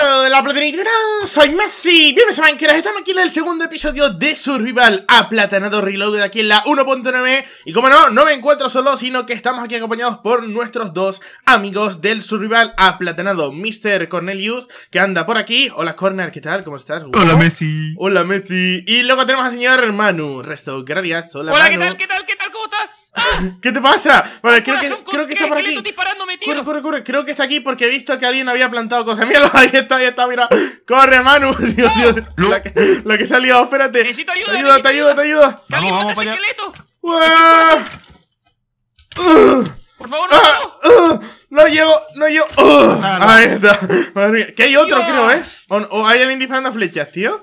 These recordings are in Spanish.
Hola platanita, soy Messi, bienvenidos a estamos aquí en el segundo episodio de Survival Aplatanado Reloaded aquí en la 1.9 Y como no, no me encuentro solo, sino que estamos aquí acompañados por nuestros dos amigos del Survival Aplatanado Mr. Cornelius, que anda por aquí, hola Corner, ¿qué tal? ¿Cómo estás? Hola Messi Hola Messi, y luego tenemos al señor Manu, resto, gracias, hola Hola, ¿qué tal? ¿Qué tal? ¿Qué tal? ¿Cómo estás? ¿Qué te pasa? Bueno, creo que, creo que está por aquí. Corre, corre, corre. Creo que está aquí porque he visto que alguien había plantado cosas. Míralo, ahí está, ahí está, mira. Corre, Manu. Dios, La que, la que se ha liado, espérate. Necesito ayuda. Te ayuda, te ayuda, te ayuda. Vamos, vamos para allá. Por favor, no. Ah, no llego, no llego. Ah, ahí está. Madre mía, Que hay otro, creo, ¿eh? O, hay alguien disparando flechas, tío.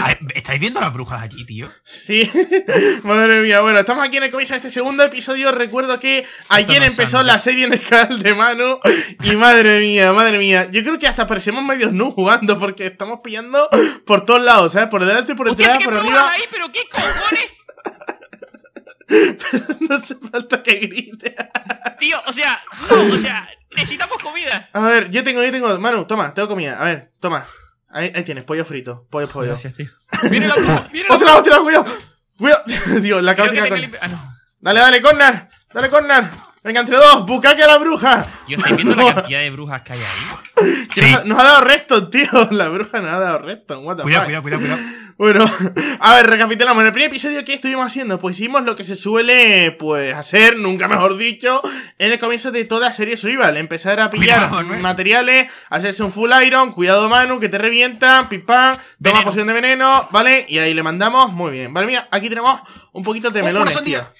Ah, ¿Estáis viendo las brujas aquí, tío? Sí. Madre mía. Bueno, estamos aquí en el comienzo de este segundo episodio. Recuerdo que ayer empezó la serie en el canal de mano. Y madre mía, madre mía. Yo creo que hasta parecemos medio no jugando porque estamos pillando por todos lados, ¿sabes? Por delante, y por detrás, por arriba. Ahí, pero qué cojones. pero no hace falta que grite. tío, o sea, no, o sea, necesitamos comida. A ver, yo tengo, yo tengo. Manu, toma, tengo comida. A ver, toma. Ahí, ahí tienes, pollo frito. Pollo, pollo. Gracias, tío. ¡Viene la otra! ¡Cuidado! ¡Cuidado! Dios, la acabo con... Ah, Dale, dale, Connor, Dale, Connor. Venga, entre dos. Bucaque a la bruja. Yo estoy viendo la cantidad de brujas que hay ahí. Sí. Nos, ha, dado resto, tío. La bruja nos ha dado restos. cuidado, cuidado, cuidado, cuidado. Bueno, a ver, recapitulamos. En el primer episodio, ¿qué estuvimos haciendo? Pues hicimos lo que se suele, pues, hacer, nunca mejor dicho, en el comienzo de toda serie survival. Empezar a pillar materiales, hacerse un full iron, cuidado Manu, que te revientan, pipa, toma poción de veneno, ¿vale? Y ahí le mandamos, muy bien. Vale, mira, aquí tenemos un poquito de oh, melones,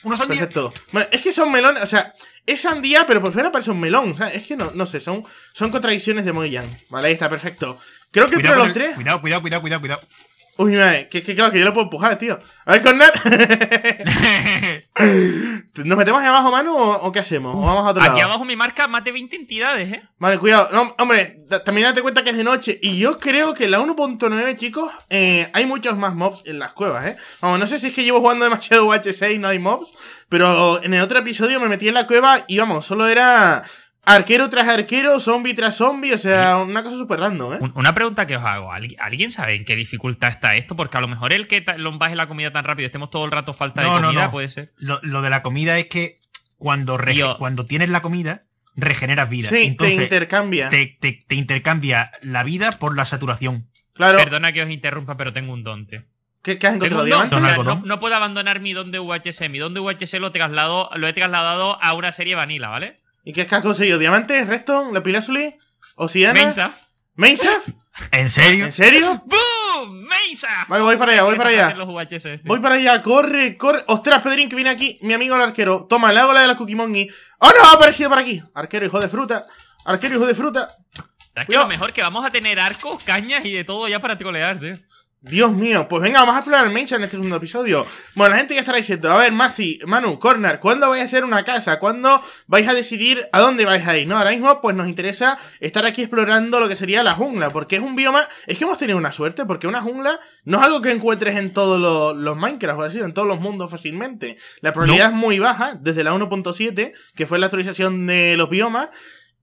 unos sandías Perfecto. Bueno, es que son melones, o sea... Es sandía, pero por fuera parece un melón. O sea, es que no, no sé, son, son contradicciones de Moyang. Vale, ahí está, perfecto. Creo que cuidado, los tres. Cuidado, cuidado, cuidado, cuidado, cuidado. Uy, madre, que, claro que yo lo puedo empujar, tío. A ver, Cornel. ¿Nos metemos ahí abajo, mano, o, qué hacemos? ¿O vamos a otro lado? Aquí abajo mi marca más de 20 entidades, ¿eh? Vale, cuidado. hombre, también date cuenta que es de noche. Y yo creo que la 1.9, chicos, eh, hay muchos más mobs en las cuevas, ¿eh? Vamos, no sé si es que llevo jugando demasiado UH6 y no hay mobs. Pero en el otro episodio me metí en la cueva y, vamos, solo era... Arquero tras arquero, zombie tras zombie, o sea, una cosa súper random, ¿eh? Una pregunta que os hago. ¿Alguien sabe en qué dificultad está esto? Porque a lo mejor el que lo baje la comida tan rápido, estemos todo el rato falta de comida, puede ser. Lo, de la comida es que cuando, cuando tienes la comida, regeneras vida. Sí, te intercambia. Te, intercambia la vida por la saturación. Perdona que os interrumpa, pero tengo un donte. ¿Qué, qué has encontrado no, puedo abandonar mi don de UHC. Mi don de UHC lo, traslado, lo he trasladado a una serie vanilla, ¿vale? ¿Y qué es que has conseguido? ¿Diamantes? ¿Reston? ¿Lepilazuli? ¿Osiana? ¿Mensaf? ¿Mensaf? ¿En serio? ¿En serio? ¡Boom! ¡Mainsaf! Vale, voy para allá, voy para allá. Voy para allá, corre, corre. Ostras, Pedrín, que viene aquí, mi amigo el arquero. Toma, la bola de la Monkey. ¡Oh no! Ha aparecido por aquí. Arquero, hijo de fruta. Arquero, hijo de fruta. Es que lo mejor que vamos a tener arcos, cañas y de todo ya para trolear, tío. Dios mío, pues venga, vamos a explorar Minecraft en este segundo episodio. Bueno, la gente ya estará diciendo, a ver, Masi, Manu, Corner, ¿cuándo vais a hacer una casa? ¿Cuándo vais a decidir a dónde vais a ir? No, ahora mismo pues nos interesa estar aquí explorando lo que sería la jungla, porque es un bioma, es que hemos tenido una suerte, porque una jungla no es algo que encuentres en todos los, los Minecraft, o sea, en todos los mundos fácilmente. La probabilidad es muy baja, desde la 1.7, que fue la actualización de los biomas,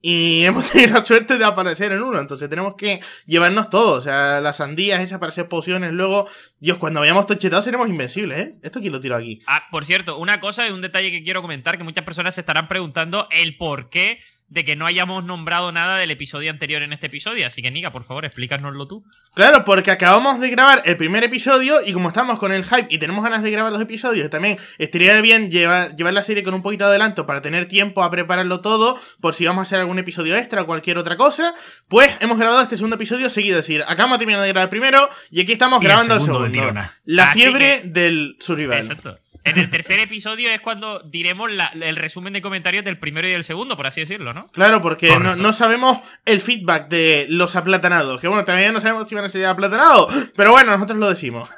y hemos tenido la suerte de aparecer en uno, entonces tenemos que llevarnos todo, o sea, las sandías esas para hacer pociones, luego, Dios, cuando vayamos tochetados seremos invencibles, ¿eh? Esto aquí lo tiro aquí. Ah, por cierto, una cosa y un detalle que quiero comentar, que muchas personas se estarán preguntando el por qué de que no hayamos nombrado nada del episodio anterior en este episodio. Así que, Niga, por favor, explícanoslo tú. Claro, porque acabamos de grabar el primer episodio y como estamos con el hype y tenemos ganas de grabar los episodios, también estaría bien llevar, llevar la serie con un poquito de adelanto para tener tiempo a prepararlo todo por si vamos a hacer algún episodio extra o cualquier otra cosa. Pues hemos grabado este segundo episodio seguido. Es decir, acabamos de terminar de grabar el primero y aquí estamos grabando el segundo. La fiebre del Survivor. Exacto. En el tercer episodio es cuando diremos el resumen de comentarios del primero y del segundo, por así decirlo, ¿no? Claro, porque no, sabemos el feedback de los aplatanados. Que bueno, todavía no sabemos si van a ser aplatanados, pero bueno, nosotros lo decimos.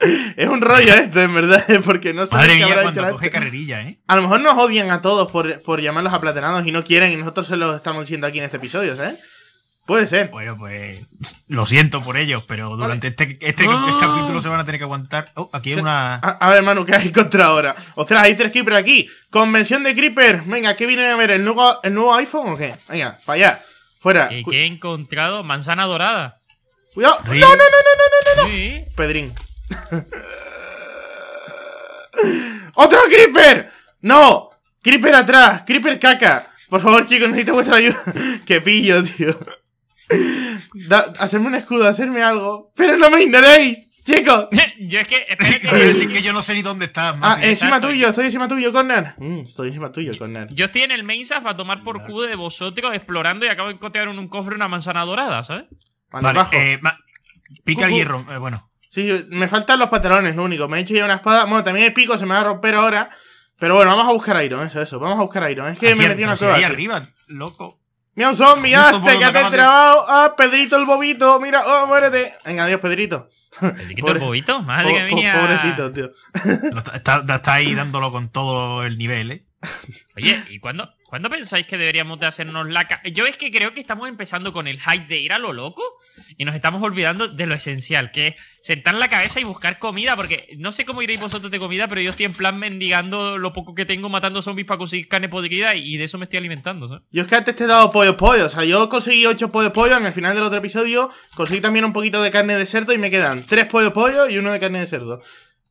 es un rollo esto, en verdad, porque no sabemos. Madre mía, carrerilla, ¿eh? A lo mejor nos odian a todos por, por llamarlos aplatanados y no quieren, y nosotros se los estamos diciendo aquí en este episodio, ¿sabes? Puede ser. Bueno, pues lo siento por ellos, pero durante este, este, ah. este, capítulo se van a tener que aguantar. Oh, aquí hay una. A, ver, hermano, ¿qué has encontrado ahora? Ostras, hay tres creepers aquí. Convención de Creeper. Venga, ¿qué vienen a ver? ¿El nuevo, el nuevo iPhone o qué? Venga, para allá. Fuera. ¿Qué, he encontrado? Manzana dorada. Cuidado. No, no, no, no, no, no, no. Pedrín. ¡Otro Creeper! ¡No! ¡Creeper atrás! ¡Creeper caca! Por favor, chicos, necesito vuestra ayuda. ¡Qué pillo, tío! hacerme un escudo, hacerme algo. Pero no me ignoréis, chicos. yo es que, yo, que yo no sé ni dónde estás. Ah, encima tuyo, estoy encima tuyo, Conan. Mm, estoy encima tuyo, Conan. Yo estoy en el main a tomar por culo de vosotros explorando y acabo de cotear en un cofre una manzana dorada, ¿sabes? vale, abajo. Eh, pica el hierro, eh, bueno. Sí, me faltan los pantalones, lo único. Me he hecho ya una espada. Bueno, también hay pico, se me va a romper ahora. Pero bueno, vamos a buscar Iron, eso, eso. Vamos a buscar Iron. Es que me metí una cosa. Ahí arriba, loco. Mira un zombie, este que te trabajo. Ah, Pedrito el bobito, mira, oh, muérete. Venga, adiós, Pedrito. ¿Pedrito el bobito? Madre mía. Pobrecito, tío. Está, está, ahí dándolo con todo el nivel, ¿eh? Oye, ¿y cuándo? ¿Cuándo pensáis que deberíamos de hacernos la... Ca Yo es que creo que estamos empezando con el hype de ir a lo loco y nos estamos olvidando de lo esencial, que es sentar la cabeza y buscar comida, porque no sé cómo iréis vosotros de comida, pero yo estoy en plan mendigando lo poco que tengo, matando zombies para conseguir carne podrida y de eso me estoy alimentando. ¿sabes? Yo es que antes te he dado pollo pollo, o sea, yo conseguí 8 pollos pollo en el final del otro episodio, conseguí también un poquito de carne de cerdo y me quedan 3 pollos pollo y uno de carne de cerdo.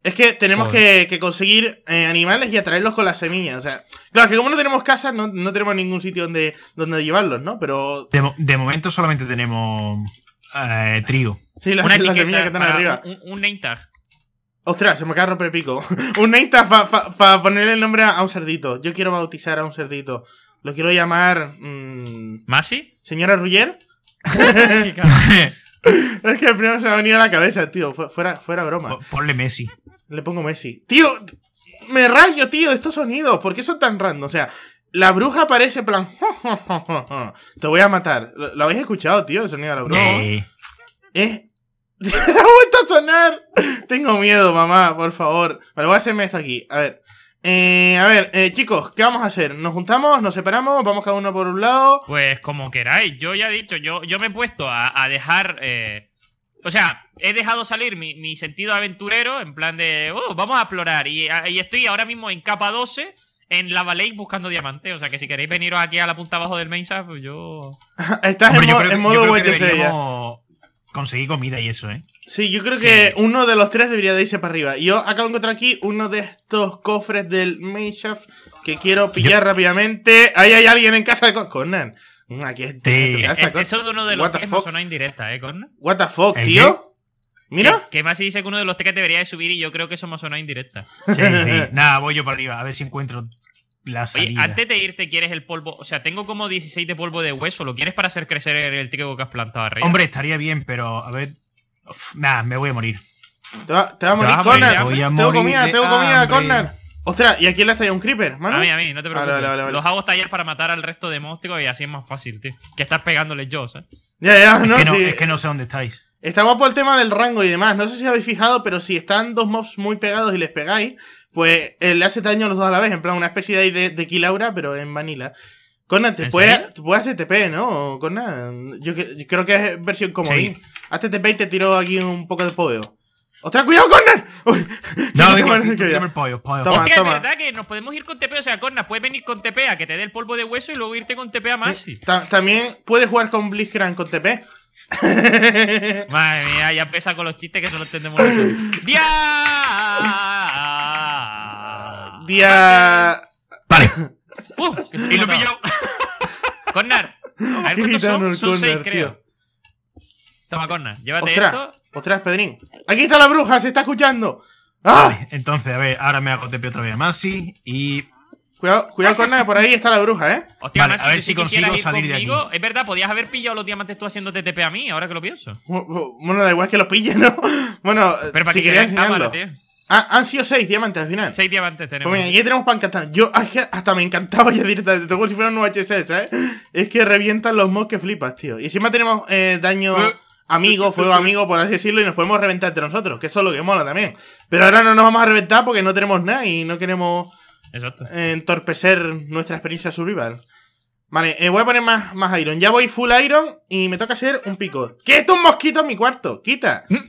Es que tenemos que, conseguir eh, animales y atraerlos con las semillas. O sea, claro, que como no tenemos casas, no, tenemos ningún sitio donde, donde llevarlos, ¿no? Pero. De, momento solamente tenemos eh, trigo. Sí, las, semillas que están arriba. Un, un Ostras, se me acaba de romper el pico. un name para ponerle el nombre a un cerdito. Yo quiero bautizar a un cerdito. Lo quiero llamar. Mm, ¿Masi? ¿Señora Ruller? es que primero se me ha venido a la cabeza, tío. Fuera, fuera broma. ponle Messi le pongo Messi. Tío, me rayo, tío, estos sonidos. ¿Por qué son tan random? O sea, la bruja aparece plan... Te voy a matar. ¿Lo, habéis escuchado, tío? El sonido de la bruja. Sí. ¡Ha a sonar! Tengo miedo, mamá, por favor. Vale, voy a hacerme esto aquí. A ver. Eh, a ver, eh, chicos, ¿qué vamos a hacer? ¿Nos juntamos? ¿Nos separamos? ¿Vamos cada uno por un lado? Pues como queráis. Yo ya he dicho, yo, yo me he puesto a, dejar... Eh, o sea, he dejado salir mi, sentido aventurero en plan de, oh, vamos a explorar. Ah, y, estoy ahora mismo en capa 12 en la Lake buscando diamantes. O sea, que si queréis veniros aquí a la punta abajo del mesa pues yo... Estás en, modo Conseguí comida y eso, ¿eh? Sí, yo creo que uno de los tres debería de irse para arriba. Yo acabo de encontrar aquí uno de estos cofres del Mainshaft que quiero pillar rápidamente. Ahí hay alguien en casa de Conan. Mm, aquí eso es uno de los que sonó indirecta, ¿eh, Connor. What the fuck, tío. Mira. Que, más si dice que uno de los tickets debería de subir y yo creo que eso me indirecta. Sí, sí. Nada, voy yo para arriba, a ver si encuentro la salida. antes de irte, ¿quieres el polvo? O sea, tengo como 16 de polvo de hueso. ¿Lo quieres para hacer crecer el trigo que has plantado arriba? Hombre, estaría bien, pero a ver. Nada, me voy a morir. Te, va, a morir, te a morir, Tengo comida, tengo comida, Connor. Ostras, ¿y aquí quién le has un creeper, mano? A mí, a mí, no te ah, preocupes. Los hago taller para matar al resto de monstruos y así es más fácil, tío. Que estar pegándoles yo, ¿sabes? Ya, ya, no, que no, es que no sé dónde estáis. Estamos por el tema del rango y demás. No sé si habéis fijado, pero si están dos mobs muy pegados y les pegáis, pues eh, le hace daño a los dos a la vez. En plan, una especie de, de, Kilaura, pero en vanilla. Conan, te puedes, hacer TP, ¿no? Conan, yo, yo, creo que es versión comodín. Sí. TP y te tiró aquí un poco de poder. ¡Ostras, cuidado, Cornar! no, venga, que el pollo, es verdad que nos podemos ir con TP. O sea, Cornar, puedes venir con TP a que te dé el polvo de hueso y luego irte con TP a más. Sí. también puedes jugar con Blitzcrank con TP. Madre mía, ya pesa con los chistes que solo entendemos nosotros. ¡Día! ¡Día! Vale. ¡Uf! Uh, y lo pilló. Cornar, A ver, son, son seis, creo. Toma, Corna, llévate esto. Ostras, Pedrín. Aquí está la bruja, se está escuchando. ¡Ah! entonces, a ver, ahora me hago TP otra vez a Masi y. Cuidado, cuidado Corna, que por ahí está la bruja, ¿eh? Hostia, a ver si, consigo salir de aquí. Es verdad, podías haber pillado los diamantes tú haciendo TTP a mí, ahora que lo pienso. Bueno, da igual que los pille, ¿no? Bueno, Pero para si querías enseñarlo. Ah, han sido seis diamantes al final. Seis diamantes tenemos. Pues bien, aquí tenemos para encantar. Yo hasta me encantaba ya directamente. Como si fuera un UHS, ¿eh? Es que revientan los mobs que flipas, tío. Y encima tenemos eh, daño. Eh amigo, fuego amigo, por así decirlo, y nos podemos reventar entre nosotros, que eso es lo que mola también. Pero ahora no nos vamos a reventar porque no tenemos nada y no queremos eh, entorpecer nuestra experiencia survival. Vale, eh, voy a poner más, más iron. Ya voy full iron y me toca hacer un pico. ¿Qué es un mosquito en mi cuarto? ¡Quita! De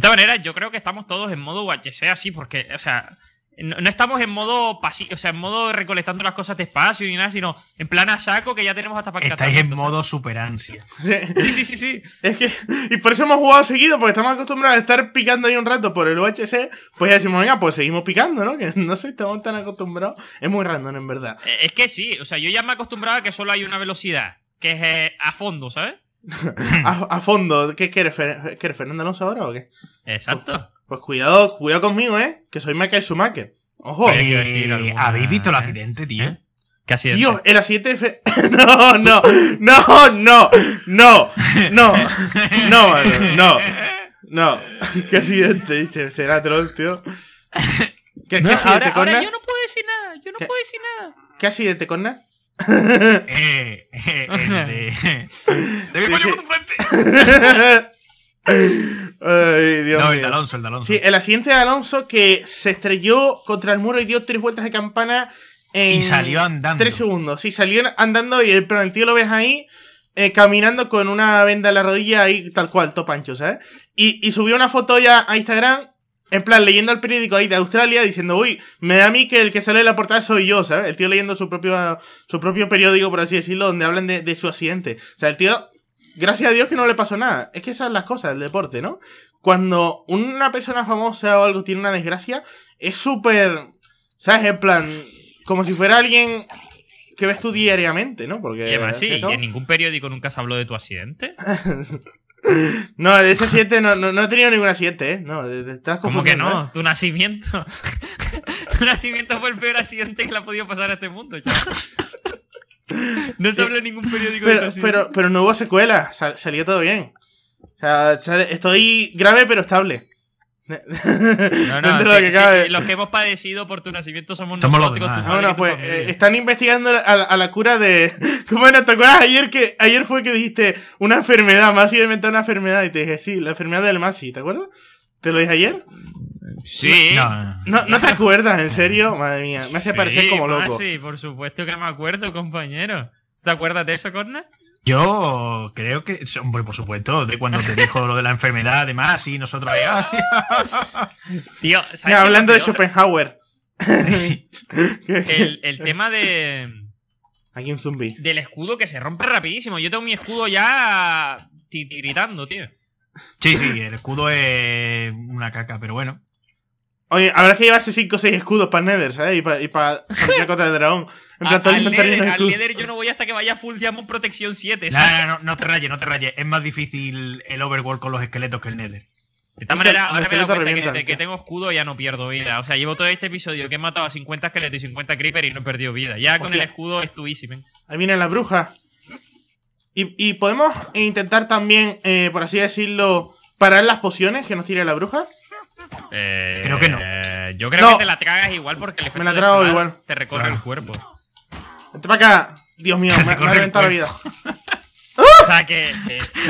esta manera, yo creo que estamos todos en modo UHC así, porque, o sea, no, estamos en modo o sea, en modo recolectando las cosas despacio ni nada, sino en plan a saco que ya tenemos hasta para Estáis en modo super ansia. sí, sí, sí, sí. Es que, y por eso hemos jugado seguido, porque estamos acostumbrados a estar picando ahí un rato por el UHC, pues ya decimos, venga, pues seguimos picando, ¿no? Que no sé, estamos tan acostumbrados. Es muy random, en verdad. Eh, es que sí, o sea, yo ya me acostumbrado a que solo hay una velocidad, que es eh, a fondo, ¿sabes? a, fondo, ¿qué quieres, Fernando Alonso ahora o qué? Exacto. Pues, pues cuidado, cuidado conmigo, ¿eh? Que soy Michael Schumacher. Ojo. Eh, ¿Habéis visto el accidente, ¿eh? tío? Casi Tío, el accidente de no, no, no, no, no, no, no, no, no. ¿Qué accidente? Dice, será troll, tío. ¿Qué, no, ¿qué accidente, ahora, ahora yo no puedo decir nada, yo no puedo decir nada. ¿Qué accidente, Connor? eh, eh, el de... ¡Te voy a poner tu frente! Ay, Dios no, el de Alonso, el de Alonso. Sí, el accidente de Alonso que se estrelló contra el muro y dio tres vueltas de campana. En y salió andando. Tres segundos. Sí, salió andando y el, tío lo ves ahí. Eh, caminando con una venda en la rodilla ahí, tal cual, top ancho, ¿sabes? Y, subió una foto ya a Instagram, en plan, leyendo el periódico ahí de Australia, diciendo, uy, me da a mí que el que sale de la portada soy yo, ¿sabes? El tío leyendo su propio, su propio periódico, por así decirlo, donde hablan de, de su accidente. O sea, el tío gracias a Dios que no le pasó nada. Es que esas son las cosas del deporte, ¿no? Cuando una persona famosa o algo tiene una desgracia, es súper, ¿sabes? En plan, como si fuera alguien que ves tú diariamente, ¿no? Porque, y ¿y en ningún periódico nunca se habló de tu accidente. no, de ese accidente no, no, he tenido ningún accidente, ¿eh? No, te estás ¿Cómo que no? ¿eh? Tu nacimiento. tu nacimiento fue el peor accidente que le ha podido pasar a este mundo, chaval. No se eh, habla ningún periódico pero, de pero, no hubo secuela, salió todo bien. estoy grave pero estable. No, no, que los que hemos padecido por tu nacimiento somos, Los pues eh, están investigando a la, cura de. ¿Cómo ¿Te acuerdas ayer que ayer fue que dijiste una enfermedad? Masi inventó una enfermedad y te dije, sí, la enfermedad del Masi, ¿te acuerdas? ¿Te lo dije ayer? Sí. No, no, te acuerdas, en serio? Madre mía, me hace parecer como loco. Sí, por supuesto que me acuerdo, compañero. ¿Te acuerdas de eso, Corner? Yo creo que, por supuesto, de cuando te dijo lo de la enfermedad, además, y nosotros. Ah, tío, hablando de Schopenhauer. el, tema de. Aquí un zumbi. Del escudo que se rompe rapidísimo. Yo tengo mi escudo ya Gritando, tío. Sí, sí, el escudo es una caca, pero bueno. Oye, habrá que llevarse 5 o 6 escudos para Nether, ¿sabes? Y para y cota contra dragón. En a, al, nether, al nether, yo no voy hasta que vaya full Diamond Protección 7. No, no, no, te rayes, no te rayes. Es más difícil el Overworld con los esqueletos que el Nether. De esta manera, ahora me doy cuenta que, que, tengo escudo ya no pierdo vida. O sea, llevo todo este episodio que he matado a 50 esqueletos y 50 creepers y no he perdido vida. Ya con el escudo es tuísimo. Ahí viene la bruja. Y, y podemos intentar también, eh, por así decirlo, parar las pociones que nos tira la bruja. Eh, creo que no. Yo creo que te la tragas igual porque el efecto Me la igual. te recorre el ah. cuerpo. Vente para acá. Dios mío, me, ha reventado la vida. o sea que.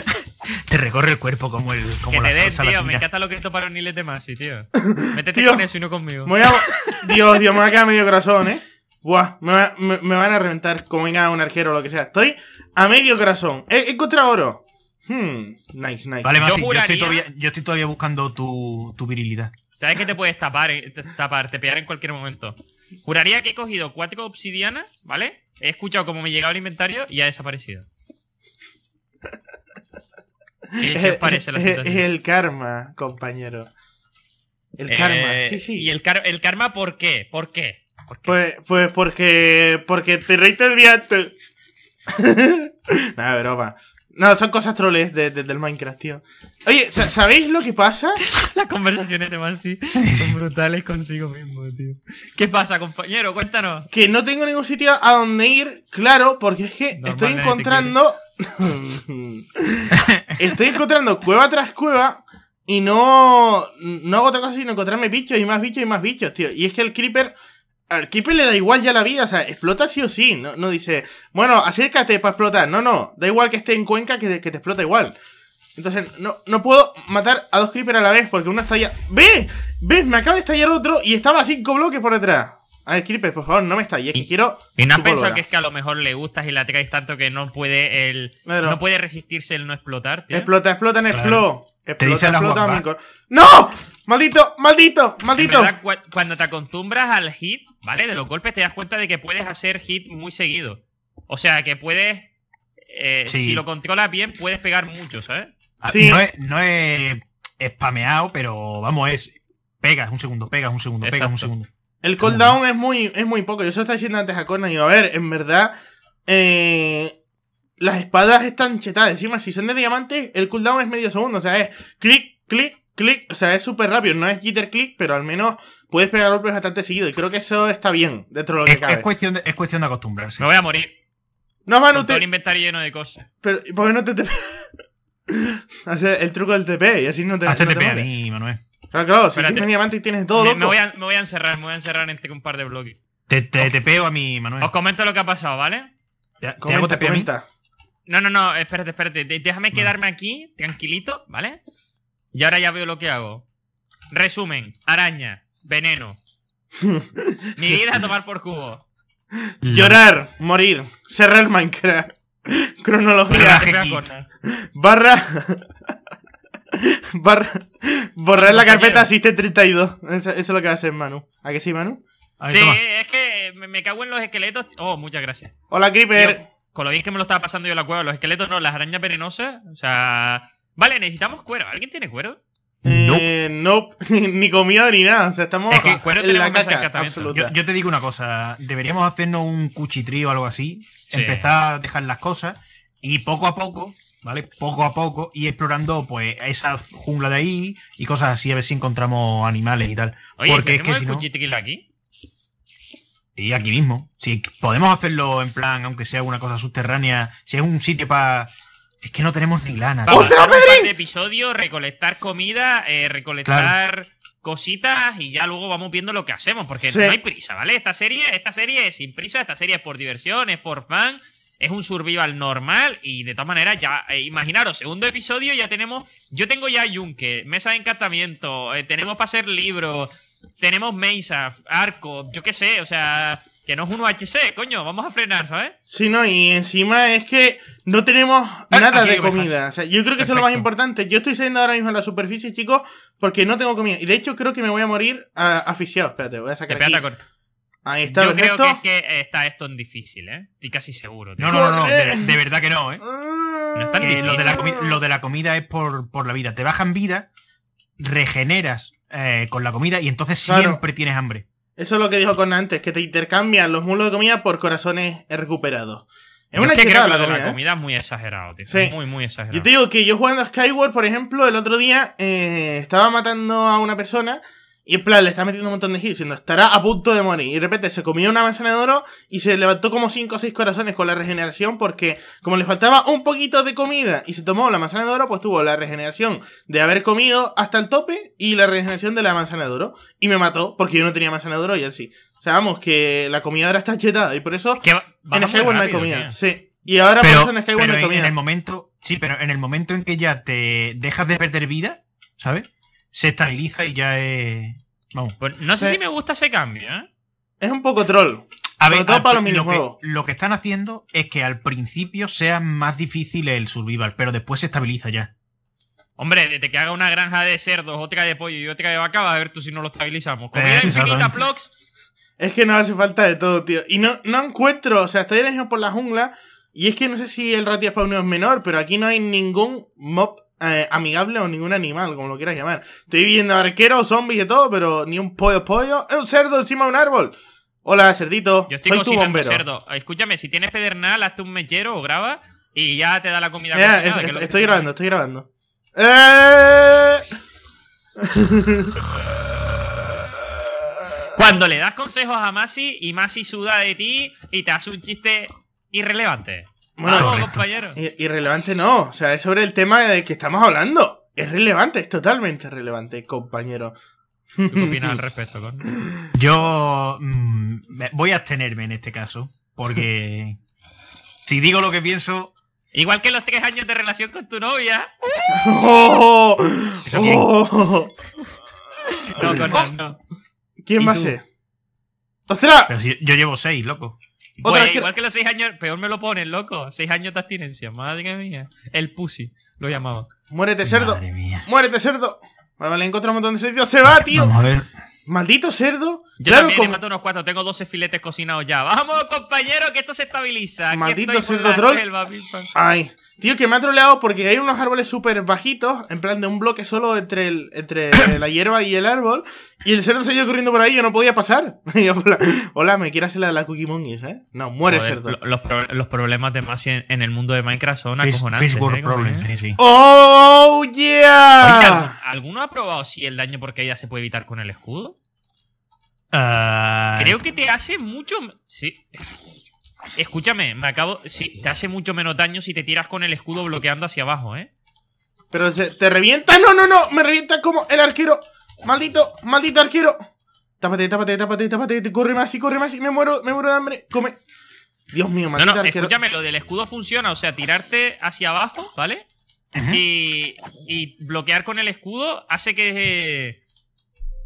te recorre el cuerpo como el. Como que te tío. Me encanta lo que esto para unirles de Masi, tío. Métete con eso y no conmigo. Dios, Dios, me va a quedar medio corazón, eh. Buah, me, me, van a reventar como venga un arquero o lo que sea. Estoy a medio corazón. he encontrado oro. Hmm, nice, nice. Vale, yo, estoy todavía, buscando tu, virilidad. ¿Sabes que te puedes eh, tapar, te pegar en cualquier momento? Juraría que he cogido cuatro obsidianas, ¿vale? He escuchado cómo me llegaba el inventario y ha desaparecido. ¿Qué, parece la situación? Es el karma, compañero. El eh, karma, sí, sí. ¿Y el, el karma por qué? ¿Por qué? Pues, pues, porque. Porque te reíste el viento. Nada, broma. No, son cosas troles de, del Minecraft, tío. Oye, ¿sabéis lo que pasa? Las conversaciones de Mansi son brutales consigo mismo, tío. ¿Qué pasa, compañero? Cuéntanos. Que no tengo ningún sitio a donde ir, claro, porque es que estoy encontrando. estoy encontrando cueva tras cueva y no. No hago otra cosa sino encontrarme bichos y más bichos y más bichos, tío. Y es que el creeper a ver, le da igual ya la vida, o sea, explota sí o sí, no, dice, bueno, acércate para explotar, no, no, da igual que esté en Cuenca que, te explota igual. Entonces, no, puedo matar a dos Creeper a la vez porque uno está ¡Ve! ¡Ve! Me acaba de estallar otro y estaba a cinco bloques por detrás. A ver, Creeper, por favor, no me estalles, que quiero... ¿Y no has que es que a lo mejor le gustas y la traes tanto que no puede el... puede resistirse el no explotar, tío? Explota, explota, en explo. Explota, explota, ¡No! Maldito, maldito, maldito. cuando te acostumbras al hit, ¿vale? De los golpes te das cuenta de que puedes hacer hit muy seguido. O sea, que puedes. Eh, si lo controlas bien, puedes pegar mucho, ¿sabes? Ah, no es, es spameado, pero vamos, es. Pegas un segundo, pegas un segundo, pegas un segundo. El cooldown es muy, es muy poco. Yo se lo estaba diciendo antes a Conan. Y a ver, en verdad. Eh, las espadas están chetadas. Encima, si son de diamante, el cooldown es medio segundo. O sea, es clic, clic, clic, o sea, es súper rápido, no es jitter click, pero al menos puedes pegar golpes bastante seguido y creo que eso está bien dentro de lo que cabe. Es cuestión de, es cuestión de acostumbrarse. Me voy a morir. No, Manu, Con te... todo el inventario lleno de cosas. Pero, ¿por qué no te, te... hace el truco del TP y así no te... Hace TP a mí, Manuel. Claro, claro, si tienes diamantes y tienes todo me, Me voy, a, me voy a encerrar, me voy a encerrar entre este un par de bloques. Te, te, te a mí, Manuel. Os comento lo que ha pasado, ¿vale? ¿Cómo te comenta. No, no, no, espérate, espérate. déjame quedarme aquí, tranquilito, ¿vale? Y ahora ya veo lo que hago. Resumen, araña, veneno. Mi vida a tomar por cubo. Llorar, morir, cerrar Minecraft. Cronología. Barra. Barra. Borrar la carpeta asiste 32. Eso, es lo que hacer, Manu. ¿A qué sí, Manu? sí, es que me, cago en los esqueletos. Oh, muchas gracias. Hola, Creeper. con lo bien que me lo estaba pasando yo la cueva, los esqueletos no, las arañas venenosas. O sea, Vale, necesitamos cuero. ¿Alguien tiene cuero? Eh, no, ni comida ni nada. O sea, estamos en la Yo, te digo una cosa. Deberíamos hacernos un cuchitrío o algo así. Empezar a dejar las cosas y poco a poco, ¿vale? Poco a poco y explorando pues esa jungla de ahí y cosas así a ver si encontramos animales y tal. Porque es que si no... aquí? Y aquí mismo. Si podemos hacerlo en plan, aunque sea una cosa subterránea, si es un sitio para es que no tenemos ni lana. Vamos a un episodio, recolectar comida, eh, recolectar cositas y ya luego vamos viendo lo que hacemos, porque no hay prisa, ¿vale? Esta serie, esta serie es sin prisa, esta serie es por diversión, es por fan, es un survival normal y de todas maneras ya, eh, imaginaros, segundo episodio ya tenemos, yo tengo ya yunque, mesa de encantamiento, eh, tenemos para hacer libros, tenemos mesa, arco, yo qué sé, o sea... Que no es un UHC, coño, vamos a frenar, ¿sabes? Sí, no, y encima es que no tenemos ah, nada de comida. O sea, yo creo que eso es lo más importante. Yo estoy saliendo ahora mismo a la superficie, chicos, porque no tengo comida. Y de hecho creo que me voy a morir ah, asfixiado. Espérate, voy a sacar Espérate, aquí. Ahí está, Yo creo que, está esto en difícil, ¿eh? Estoy casi seguro. No, no, no, De, verdad que no, ¿eh? Lo, de la comida es por, la vida. Te bajan vida, regeneras eh, con la comida y entonces siempre tienes hambre. Eso es lo que dijo con antes, que te intercambian los mulos de comida por corazones recuperados. Es una que creo que la comida, la ¿eh? comida es muy exagerado, tío. Sí. Muy, muy exagerado. Yo te digo que yo jugando a Skyward, por ejemplo, el otro día eh, estaba matando a una persona y en plan, le está metiendo un montón de hits, diciendo, estará a punto de morir. Y de repente se comió una manzana de oro y se levantó como 5 o 6 corazones con la regeneración porque como le faltaba un poquito de comida y se tomó la manzana de oro, pues tuvo la regeneración de haber comido hasta el tope y la regeneración de la manzana de oro. Y me mató porque yo no tenía manzana de oro y así sí. O sea, vamos, que la comida ahora está chetada y por eso en Skyward no hay comida. Sí. Y ahora por eso en Skyward no hay comida. En el momento, sí, pero en el momento en que ya te dejas de perder vida, ¿sabes? se estabiliza y ya es. Vamos. Pues, no sé si me gusta ese cambio, ¿eh? Es un poco troll. A ver, todo para Lo que, están haciendo es que al principio sea más difícil el survival, pero después se estabiliza ya. Hombre, desde que haga una granja de cerdos, otra de pollo y otra de vaca, a ver tú si no lo estabilizamos. Comida eh, infinita, Plox. Es que no hace falta de todo, tío. Y no, encuentro, o sea, estoy dirigiendo por la jungla. Y es que no sé si el ratio spawn es menor, pero aquí no hay ningún mob eh, amigable o ningún animal, como lo quieras llamar. Estoy viendo arqueros, zombies y todo, pero ni un pollo pollo. Es un cerdo encima de un árbol. Hola, cerdito. Soy tu bombero. cerdo. Escúchame, si tienes pedernal, hazte un mechero o graba y ya te da la comida. Eh, estoy grabando, estoy grabando. Cuando le das consejos a Masi y Masi suda de ti y te hace un chiste irrelevante. Bueno, Vamos, compañero. Irrelevante no, o sea, es sobre el tema del que estamos hablando. Es relevante, es totalmente relevante, compañero. qué opinas al respecto, Con? Yo mm, voy a abstenerme en este caso, porque si digo lo que pienso... Igual que los tres años de relación con tu novia. ¿Eso No, Conan, no. ¿Quién va a ser? yo llevo seis, loco. Otra igual que... los seis años, peor me lo ponen, loco. Seis años de abstinencia, madre mía. El pussy, lo llamaba. Muérete cerdo. Muérete cerdo. Vale, vale, encontré un montón de cerdos. Se va, tío. Maldito cerdo. Yo claro, también como... mato unos cuatro, tengo 12 filetes cocinados ya. Vamos, compañero, que esto se estabiliza. Maldito cerdo troll. Ay, tío, que me ha troleado porque hay unos árboles súper bajitos, en plan de un bloque solo entre, el, entre la hierba y el árbol. Y el cerdo se ido corriendo por ahí, yo no podía pasar. hola, me quiero hacer la de la Cookie Monkeys, ¿eh? No, muere cerdo. Los, problemas de más en, el mundo de Minecraft son acojonantes. ¿eh? problems, ¡Oh, oh, ¡Oh, yeah! ¿Alguno ha probado si el daño por caída se puede evitar con el escudo? Ah, Creo que te hace mucho. Sí. Escúchame, me acabo. Sí, te hace mucho menos daño si te tiras con el escudo bloqueando hacia abajo, ¿eh? Pero te revienta. ¡Ah, no, no, no. Me revienta como el arquero. Maldito, maldito arquero. Tápate, tápate, tápate, tápate. Corre más y corre más y me muero, me muero de hambre. Come. Dios mío, maldito arquero. Escúchame, lo del escudo funciona. O sea, tirarte hacia abajo, ¿vale? y, y, bloquear con el escudo hace que.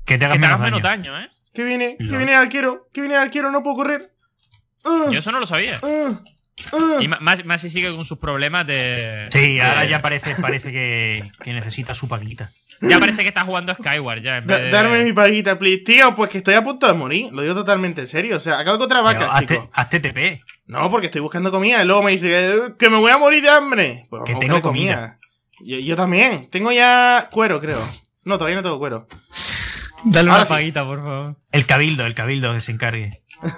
que te hagas, menos daño, ¿eh? ¿Qué viene, ¿Qué viene el arquero, que viene el arquero, no puedo correr. Yo eso no lo sabía. Ah, ah, ah. Y más, sigue con sus problemas de. Sí, ahora ya parece, parece que, necesita su paguita. Ya parece que está jugando a Skyward ya. Darme mi paguita, please. Tío, pues que estoy a punto de morir. Lo digo totalmente en serio. O sea, acabo de otra vaca, chicos. Haz TTP. No, porque estoy buscando comida. luego me dice que me voy a morir de hambre. Pues que tengo comida. yo también. Tengo ya cuero, creo. No, todavía no tengo cuero. Dale una paguita, por favor. El cabildo, el cabildo que se encargue.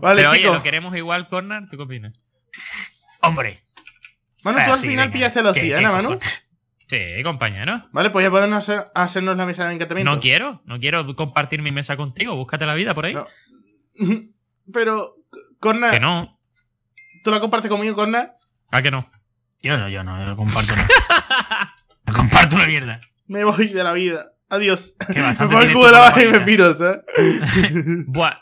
vale, Pero oye, ¿lo queremos igual, Corner? ¿Tú qué opinas? Hombre. Manu, tú ah, al final pillaste lo así, ¿eh, Manu? Sí, compañero. Vale, pues ya podemos hacernos la mesa de encantamiento. No quiero, no quiero compartir mi mesa contigo. Búscate la vida por ahí. Pero, Corner. Que no. ¿Tú la compartes conmigo, Corner? Ah, que no. Yo no, yo no, yo lo comparto no. comparto la mierda. Me voy de la vida. Adiós. me pongo el cubo de la y me piro, ¿sabes? Buah,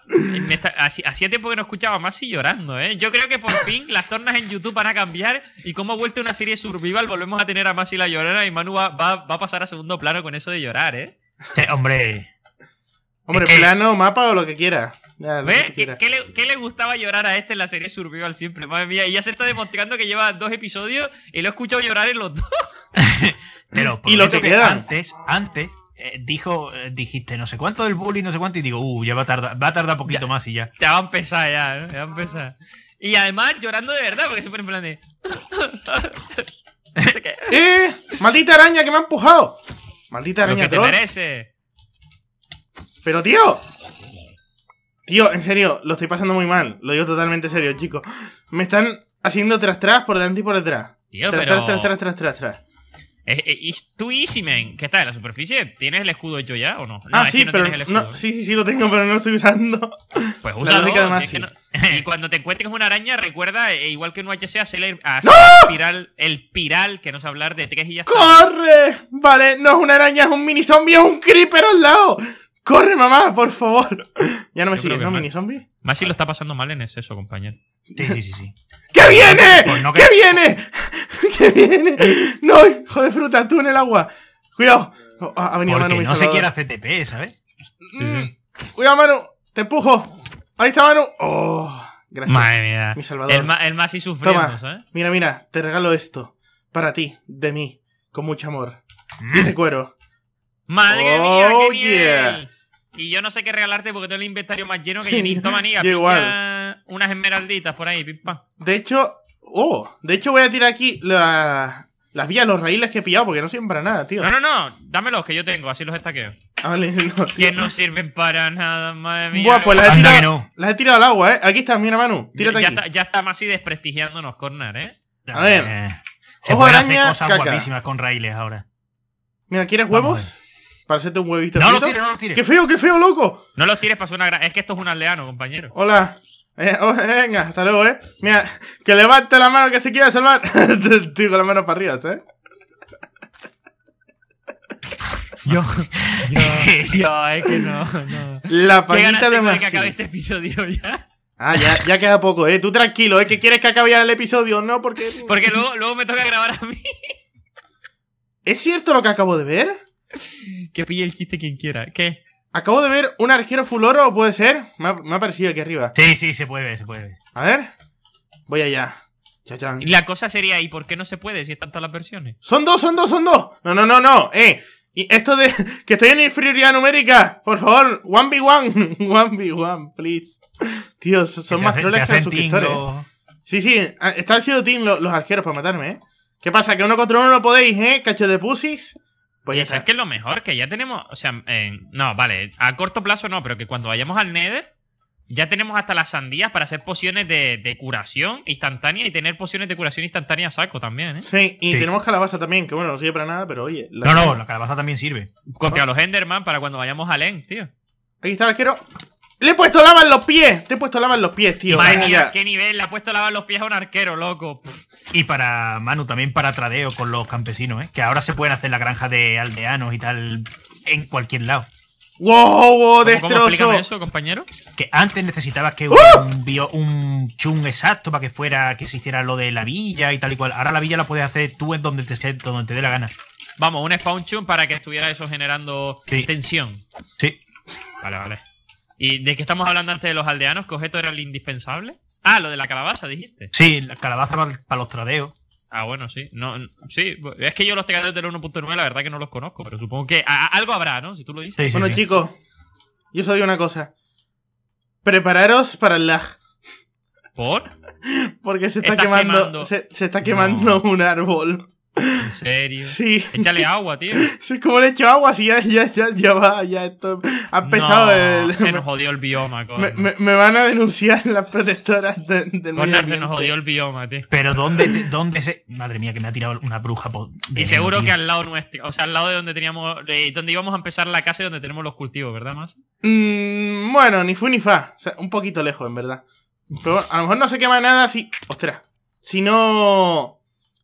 hacía tiempo que no escuchaba a y llorando, ¿eh? Yo creo que por fin las tornas en YouTube van a cambiar y como ha vuelto una serie survival, volvemos a tener a Masi la llorona y Manu va, a pasar a segundo plano con eso de llorar, ¿eh? Sí, hombre. Hombre, plano, mapa o lo que quiera. ¿Qué, le, gustaba llorar a este en la serie Survival siempre? Madre mía, y ya se está demostrando que lleva dos episodios y lo he escuchado llorar en los dos. Pero por y lo que, queda antes, antes eh, dijo, eh, dijiste no sé cuánto del bullying, no sé cuánto, y digo, uh, ya va a tardar, va a tardar poquito más y ya. Ya va a empezar, ya, eh, ya va a empezar. Y además llorando de verdad, porque se pone en plan de. ¡Eh! ¡Maldita araña que me ha empujado! ¡Maldita araña Lo merece! Pero tío. Tío, en serio, lo estoy pasando muy mal. Lo digo totalmente serio, chicos. Me están haciendo tras tras por delante y por detrás. Tío, tras, tras, tras, tras, tras, tras. Eh, eh, ¿Y tú Isimen, está en la superficie, ¿tienes el escudo hecho ya o no? ah, sí, pero sí, sí, sí lo tengo, pero no lo estoy usando. Pues usa y eh, cuando te encuentres una araña, recuerda, igual que en UHC, hacer, el, piral, el piral, que no sé hablar de tres y ya ¡Corre! Vale, no es una araña, es un mini zombie, es un creeper al lado. ¡Corre, mamá, por favor! ya no me ¿No sigues, ¿no, mini zombie? Más si lo está pasando mal en exceso, compañero. Sí, sí, sí, sí. ¿Qué viene? Pues ¿Qué viene? ¿Qué viene? No, hijo de fruta, tú en el agua. Cuidado. ha venido Manu, no se quiere TP, ¿sabes? Sí, mm, Cuidado, Manu. Te empujo. Ahí está Manu. Oh, gracias. Madre mía. Mi salvador. El, el más y sufriendo, Toma. Mira, mira. Te regalo esto. Para ti. De mí. Con mucho amor. Mm. cuero. Madre mía, qué bien! Oh, y yo no sé qué regalarte porque tengo el inventario más lleno que sí. yo ni toma ni igual unas esmeralditas por ahí, pim, De hecho, oh, de hecho voy a tirar aquí la, las vías, los raíles que he pillado, porque no sirven para nada, tío. No, no, no, dámelos que yo tengo, así los estaqueo. Ah, vale, Que no sirven para nada, madre mía. Buah, pues las he, tirado, al agua, ¿eh? Aquí está, mira, Manu, tírate ya, aquí. Está, ya estamos así desprestigiándonos, Corner, ¿eh? A ver. Eh, se Ojo pueden hacer cosas caca. guapísimas con raíles ahora. Mira, ¿quieres huevos? Para hacerte un huevito. No los tires, no los tires. ¡Qué feo, qué feo, loco! No los tires para una gran. Es que esto es un aldeano, compañero. Hola. Eh, oh, eh, venga, hasta luego, ¿eh? Mira, que levante la mano que se quiera salvar. Tío, la mano para arriba, ¿eh? Yo, yo, yo, es que no, no. La paguita de más. que acabe este episodio ya. Ah, ya, ya queda poco, eh. Tú tranquilo, es eh, que quieres que acabe ya el episodio, ¿no? Porque. Porque luego, luego me toca grabar a mí. ¿Es cierto lo que acabo de ver? Que pille el chiste quien quiera. ¿Qué? Acabo de ver un arquero full oro, ¿puede ser? Me ha, aparecido aquí arriba. Sí, sí, se puede se puede A ver. Voy allá. Chachán. Y la cosa sería, ¿y por qué no se puede si están todas las versiones? ¡Son dos, son dos, son dos! No, no, no, no. Eh, y esto de que estoy en inferioridad numérica, por favor, 1v1, 1v1, please. Tío, son más troles que los suscriptores. Sí, sí, ah, están siendo team los, los, arqueros para matarme, ¿eh? ¿Qué pasa? ¿Que uno contra uno no podéis, eh? ¿Cacho de pusis? Pues ya sabes que es lo mejor, que ya tenemos, o sea, no, vale, a corto plazo no, pero que cuando vayamos al Nether, ya tenemos hasta las sandías para hacer pociones de, curación instantánea y tener pociones de curación instantánea a saco también, ¿eh? Sí, y tenemos calabaza también, que bueno, no sirve para nada, pero oye. no, no, la calabaza también sirve. Contra los Enderman para cuando vayamos al End, tío. Ahí está el quiero... Le he puesto lava en los pies. Te he puesto lava en los pies, tío. Madre qué nivel. Le ha puesto lava en los pies a un arquero, loco. Y para Manu, también para tradeo con los campesinos, ¿eh? Que ahora se pueden hacer la granja de aldeanos y tal en cualquier lado. ¡Wow! wow destrozo ¿Cómo, eso, compañero? Que antes necesitabas que ¡Uh! un, bio, chun exacto para que fuera, que se hiciera lo de la villa y tal y cual. Ahora la villa la puedes hacer tú en donde te, donde te dé la gana. Vamos, un spawn chun para que estuviera eso generando tensión. Sí. Vale, vale. ¿Y de qué estamos hablando antes de los aldeanos? ¿Qué objeto era el indispensable? Ah, lo de la calabaza, dijiste. Sí, la calabaza para, los tradeos. Ah, bueno, sí. sí, es que yo los tradeos del 1.9 la verdad que no los conozco, pero supongo que algo habrá, ¿no? Si tú lo dices. bueno, chicos, yo os digo una cosa. Prepararos para el lag. ¿Por? Porque se está quemando, Se, está quemando un árbol. ¿En serio? Sí. Échale agua, tío. Sí, como le he hecho agua? Si ya, ya, ya, va, ya esto. Ha empezado el. Se nos jodió el bioma, coño. Me, van a denunciar las protectoras de, del mundo. Se nos jodió el bioma, tío. Pero ¿dónde, dónde se.? Madre mía, que me ha tirado una bruja. y seguro que al lado nuestro. O sea, al lado de donde teníamos. donde íbamos a empezar la casa y donde tenemos los cultivos, ¿verdad, más? Mm, bueno, ni fu ni fa. O sea, un poquito lejos, en verdad. Pero a lo mejor no se quema nada si. Ostras. Si no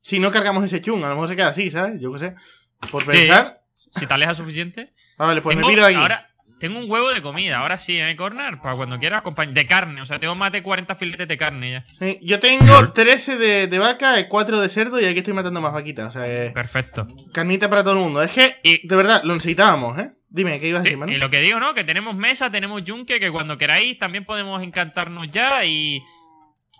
si no cargamos ese chung, a lo mejor se queda así, ¿sabes? Yo qué sé. Por pensar. Si te es suficiente. vale, pues me piro de aquí. Ahora, tengo un huevo de comida, ahora sí, ¿eh, Corner? Para cuando quieras, acompañar. De carne, o sea, tengo más de 40 filetes de carne ya. yo tengo 13 de, de, vaca, 4 eh, de cerdo y aquí estoy matando más vaquitas. O sea, eh, Perfecto. Carnita para todo el mundo. Es que, de verdad, lo necesitábamos, ¿eh? Dime, ¿qué ibas a decir, Manu? Y lo que digo, ¿no? Que tenemos mesa, tenemos yunque, que cuando queráis también podemos encantarnos ya y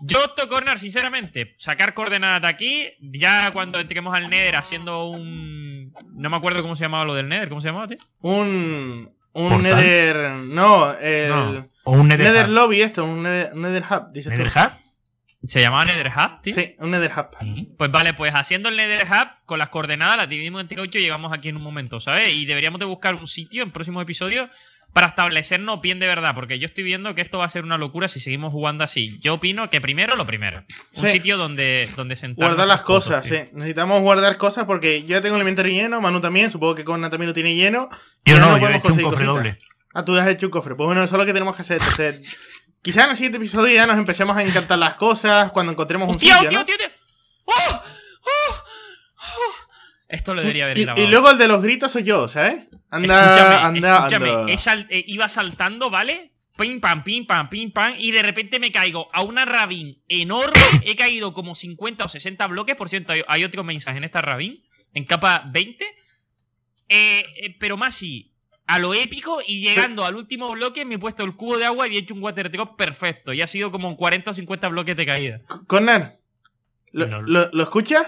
yo toco corner, sinceramente. Sacar coordenadas de aquí. Ya cuando entremos al Nether haciendo un. No me acuerdo cómo se llamaba lo del Nether. ¿Cómo se llamaba, tío? Un. Un Nether. No, el. Nether, nether Lobby, esto. Un Nether, Hub, dices ¿Nether tú. Hub? ¿Se llamaba Hub, tío? Sí, un Nether Hub. Pues vale, pues haciendo el Nether Hub, con las coordenadas las dividimos entre 8 y llegamos aquí en un momento, ¿sabes? Y deberíamos de buscar un sitio en próximos episodios para establecernos bien de verdad, porque yo estoy viendo que esto va a ser una locura si seguimos jugando así. Yo opino que primero lo primero. Un sitio donde, donde sentar Guardar las cosas, sí. Necesitamos guardar cosas porque yo ya tengo el inventario lleno, Manu también, supongo que Conan también lo tiene lleno. Yo no, no yo he un cofre doble. Ah, tú has hecho un cofre. Pues bueno, eso es lo que tenemos que hacer. Entonces, Quizás en el siguiente episodio ya nos empecemos a encantar las cosas cuando encontremos un tío, tío, tío, ¡Oh! Esto lo debería haber y, Y, luego el de los gritos soy yo, ¿sabes? Anda, anda, escúchame. Eh, iba saltando, ¿vale? Pim, pam, pim, pam, pim, pam. Y de repente me caigo a una rabín enorme. He caído como 50 o 60 bloques. Por cierto, hay, otro mensaje en esta rabín. En capa 20. Eh, eh, pero más sí a lo épico y llegando al último bloque me he puesto el cubo de agua y he hecho un water drop perfecto. Y ha sido como 40 o 50 bloques de caída. Conan, ¿lo, lo, ¿lo escuchas?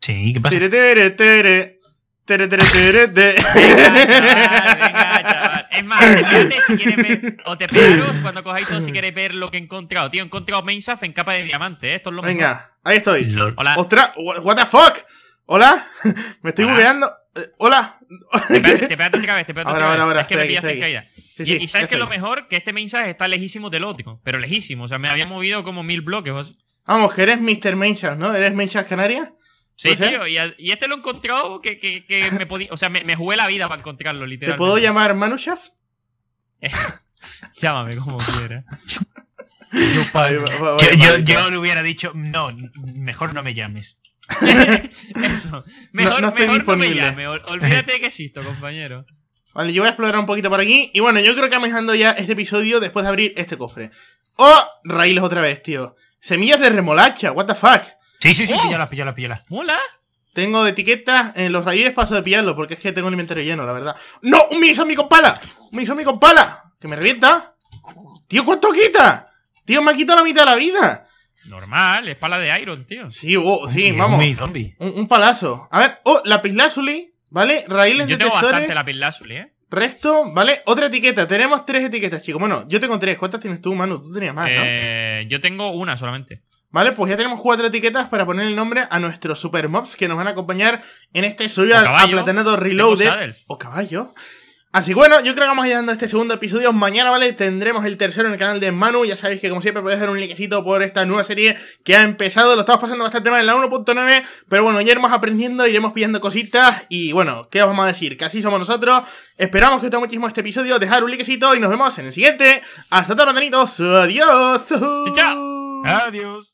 Sí, ¿qué pasa? Tere, tere, tere. Tere, tere, tere, venga, chaval, venga, chaval. Es más, si quieres ver. O te pego cuando cojáis todo si quieres ver lo que he encontrado. Tío, he encontrado Mainsaf en capa de diamante. ¿eh? Esto es lo Venga, ahí estoy. Hola. Ostras, what the fuck. Hola, me estoy bugueando. Eh, hola. Te espérate otra vez, te espérate ahora, Ahora, es que me pillaste caída. Sí, y, sabes que lo mejor, que este mensaje está lejísimo del óptico, pero lejísimo. O sea, me había movido como mil bloques. Vamos, que eres Mr. Menchas, ¿no? ¿Eres Menchas Canarias? Sí, tío, y, este lo he encontrado que, que, que me podía. O sea, me, me, jugué la vida para encontrarlo, literalmente. ¿Te puedo llamar Manushaft? Llámame como quieras. yo, yo, le hubiera dicho, no, mejor no me llames. Eso. Mejor, no, disponible. Olvídate que existo, compañero. Vale, yo voy a explorar un poquito por aquí. Y bueno, yo creo que amejando ya este episodio después de abrir este cofre. ¡Oh! Raíles otra vez, tío. Semillas de remolacha, what the fuck. Sí, sí, sí, oh. píllalas, píllalas, píllalas. Mola. Tengo etiquetas en eh, los raíles, paso de pillarlo, porque es que tengo el inventario lleno, la verdad. ¡No! ¡Un minisomi con pala! ¡Un minisomi con pala! ¡Que me revienta! ¡Tío, cuánto quita! ¡Tío, me ha quitado la mitad de la vida! Normal, es pala de Iron, tío. Sí, oh, vamos. Un, palazo. A ver, oh, la Pislazuli, ¿vale? Raíles Yo tengo bastante la Pislazuli, ¿eh? Resto, ¿vale? Otra etiqueta. Tenemos tres etiquetas, chicos. Bueno, yo tengo tres. ¿Cuántas tienes tú, Manu? Tú tenías más, ¿no? Eh, yo tengo una solamente. Vale, pues ya tenemos cuatro etiquetas para poner el nombre a nuestros super mobs que nos van a acompañar en este al Aplatanado Reloaded. O caballo. Así que bueno, yo creo que vamos a ir dando este segundo episodio. Mañana, ¿vale? Tendremos el tercero en el canal de Manu. Ya sabéis que, como siempre, podéis dar un likecito por esta nueva serie que ha empezado. Lo estamos pasando bastante mal en la 1.9. Pero bueno, ya iremos aprendiendo, iremos pillando cositas. Y bueno, ¿qué os vamos a decir? Que así somos nosotros. Esperamos que os muchísimo este episodio. Dejar un likecito y nos vemos en el siguiente. Hasta tarde, Adiós. Chao. Adiós.